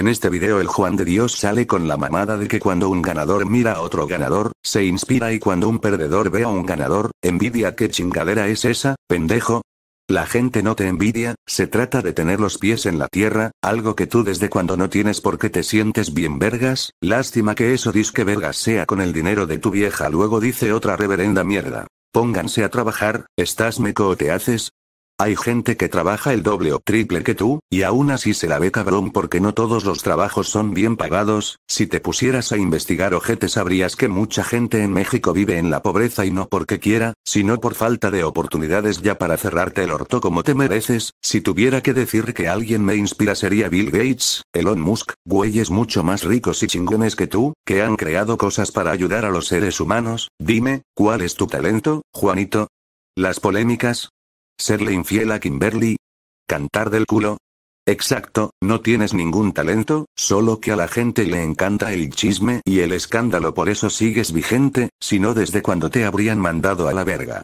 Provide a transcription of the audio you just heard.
En este video el Juan de Dios sale con la mamada de que cuando un ganador mira a otro ganador, se inspira y cuando un perdedor ve a un ganador, envidia qué chingadera es esa, pendejo. La gente no te envidia, se trata de tener los pies en la tierra, algo que tú desde cuando no tienes porque te sientes bien vergas, lástima que eso que vergas sea con el dinero de tu vieja luego dice otra reverenda mierda. Pónganse a trabajar, estás meco o te haces, hay gente que trabaja el doble o triple que tú, y aún así se la ve cabrón porque no todos los trabajos son bien pagados, si te pusieras a investigar ojete sabrías que mucha gente en México vive en la pobreza y no porque quiera, sino por falta de oportunidades ya para cerrarte el orto como te mereces, si tuviera que decir que alguien me inspira sería Bill Gates, Elon Musk, güeyes mucho más ricos y chingones que tú, que han creado cosas para ayudar a los seres humanos, dime, ¿cuál es tu talento, Juanito? Las polémicas, ¿Serle infiel a Kimberly? ¿Cantar del culo? Exacto, no tienes ningún talento, solo que a la gente le encanta el chisme y el escándalo por eso sigues vigente, si no desde cuando te habrían mandado a la verga.